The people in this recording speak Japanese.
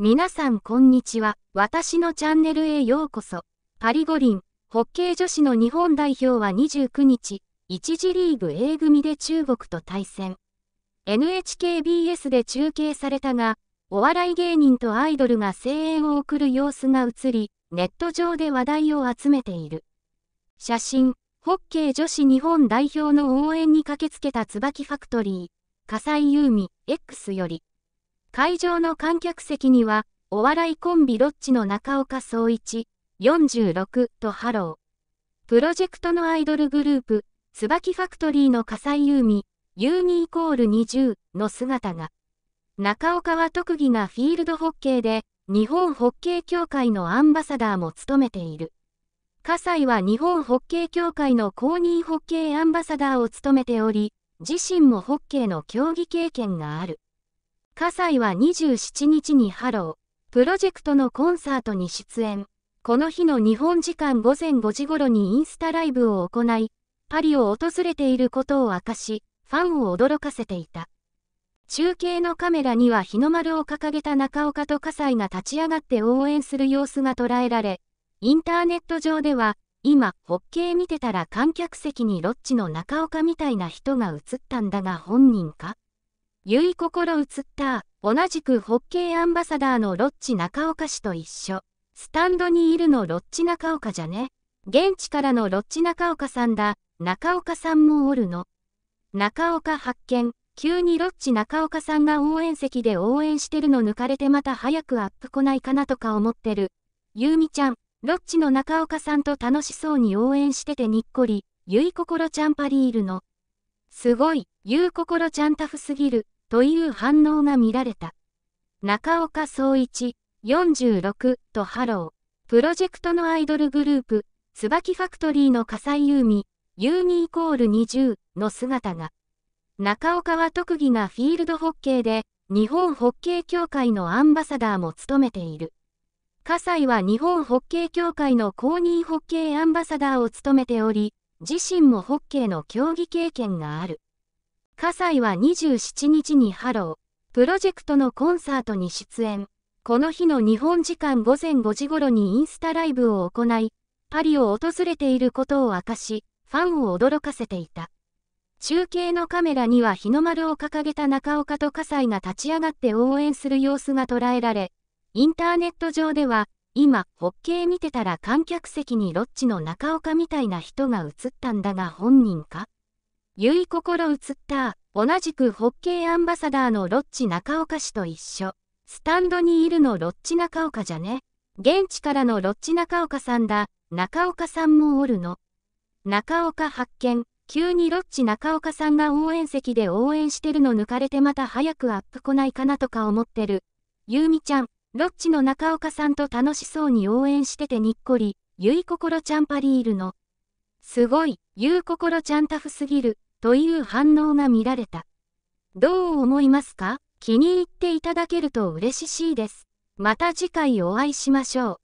皆さんこんにちは。私のチャンネルへようこそ。パリ五輪、ホッケー女子の日本代表は29日、1次リーグ A 組で中国と対戦。NHKBS で中継されたが、お笑い芸人とアイドルが声援を送る様子が映り、ネット上で話題を集めている。写真、ホッケー女子日本代表の応援に駆けつけた椿ファクトリー、笠井優美、X より。会場の観客席には、お笑いコンビロッチの中岡総一、46とハロー。プロジェクトのアイドルグループ、椿ファクトリーの笠井優美、優美イコール20の姿が。中岡は特技がフィールドホッケーで、日本ホッケー協会のアンバサダーも務めている。笠井は日本ホッケー協会の公認ホッケーアンバサダーを務めており、自身もホッケーの競技経験がある。葛西は27日にハロー、プロジェクトのコンサートに出演。この日の日本時間午前5時頃にインスタライブを行い、パリを訪れていることを明かし、ファンを驚かせていた。中継のカメラには日の丸を掲げた中岡と葛西が立ち上がって応援する様子が捉えられ、インターネット上では、今、ホッケー見てたら観客席にロッチの中岡みたいな人が映ったんだが本人かゆい心移った、同じくホッケーアンバサダーのロッチ中岡氏と一緒。スタンドにいるのロッチ中岡じゃね。現地からのロッチ中岡さんだ、中岡さんもおるの。中岡発見、急にロッチ中岡さんが応援席で応援してるの抜かれてまた早くアップ来ないかなとか思ってる。ゆうみちゃん、ロッチの中岡さんと楽しそうに応援しててにっこり、ゆい心ちゃんパリいるの。すごい、ゆうこころちゃんタフすぎる。という反応が見られた。中岡総一、46とハロー、プロジェクトのアイドルグループ、椿ファクトリーの笠井優美、優美イコール20の姿が、中岡は特技がフィールドホッケーで、日本ホッケー協会のアンバサダーも務めている。葛西は日本ホッケー協会の公認ホッケーアンバサダーを務めており、自身もホッケーの競技経験がある。葛西は27日にハロー、プロジェクトのコンサートに出演。この日の日本時間午前5時頃にインスタライブを行い、パリを訪れていることを明かし、ファンを驚かせていた。中継のカメラには日の丸を掲げた中岡と葛西が立ち上がって応援する様子が捉えられ、インターネット上では、今、ホッケー見てたら観客席にロッチの中岡みたいな人が映ったんだが本人かゆい心映った、同じくホッケーアンバサダーのロッチ中岡氏と一緒。スタンドにいるのロッチ中岡じゃね。現地からのロッチ中岡さんだ、中岡さんもおるの。中岡発見、急にロッチ中岡さんが応援席で応援してるの抜かれてまた早くアップ来ないかなとか思ってる。ゆうみちゃん、ロッチの中岡さんと楽しそうに応援しててにっこり、ゆい心ちゃんパリいるの。すごい、ゆうこころちゃんタフすぎる。という反応が見られた。どう思いますか気に入っていただけると嬉しいです。また次回お会いしましょう。